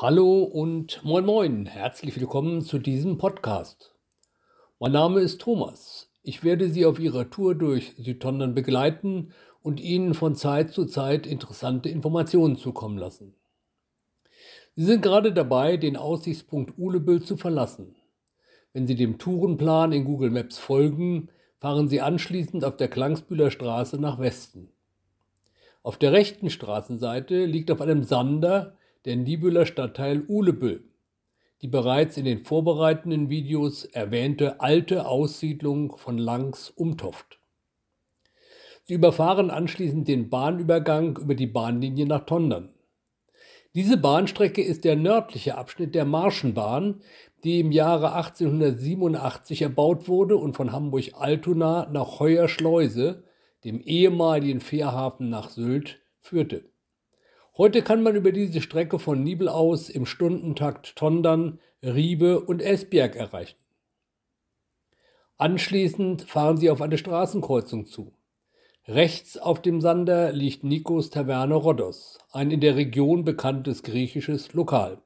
Hallo und moin moin, herzlich willkommen zu diesem Podcast. Mein Name ist Thomas. Ich werde Sie auf Ihrer Tour durch Südtondern begleiten und Ihnen von Zeit zu Zeit interessante Informationen zukommen lassen. Sie sind gerade dabei, den Aussichtspunkt Ulebüll zu verlassen. Wenn Sie dem Tourenplan in Google Maps folgen, fahren Sie anschließend auf der Klangsbühler Straße nach Westen. Auf der rechten Straßenseite liegt auf einem Sander der Niebüller Stadtteil Uhlebüll. Die bereits in den vorbereitenden Videos erwähnte alte Aussiedlung von Langs Umtoft. Sie überfahren anschließend den Bahnübergang über die Bahnlinie nach Tondern. Diese Bahnstrecke ist der nördliche Abschnitt der Marschenbahn, die im Jahre 1887 erbaut wurde und von Hamburg-Altona nach Heuer-Schleuse, dem ehemaligen Fährhafen nach Sylt, führte. Heute kann man über diese Strecke von Nibel aus im Stundentakt Tondern, Riebe und Esbjerg erreichen. Anschließend fahren sie auf eine Straßenkreuzung zu. Rechts auf dem Sander liegt Nikos Taverne Rhodos, ein in der Region bekanntes griechisches Lokal.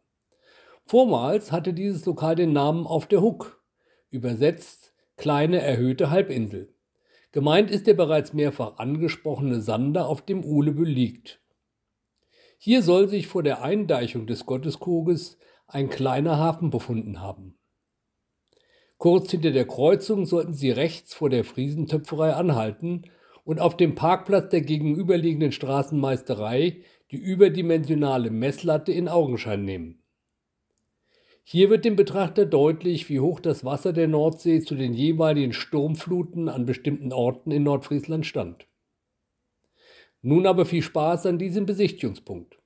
Vormals hatte dieses Lokal den Namen auf der Huck, übersetzt kleine erhöhte Halbinsel. Gemeint ist der bereits mehrfach angesprochene Sander, auf dem Ulebü liegt. Hier soll sich vor der Eindeichung des Gotteskoges ein kleiner Hafen befunden haben. Kurz hinter der Kreuzung sollten sie rechts vor der Friesentöpferei anhalten und auf dem Parkplatz der gegenüberliegenden Straßenmeisterei die überdimensionale Messlatte in Augenschein nehmen. Hier wird dem Betrachter deutlich, wie hoch das Wasser der Nordsee zu den jeweiligen Sturmfluten an bestimmten Orten in Nordfriesland stand. Nun aber viel Spaß an diesem Besichtigungspunkt.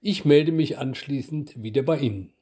Ich melde mich anschließend wieder bei Ihnen.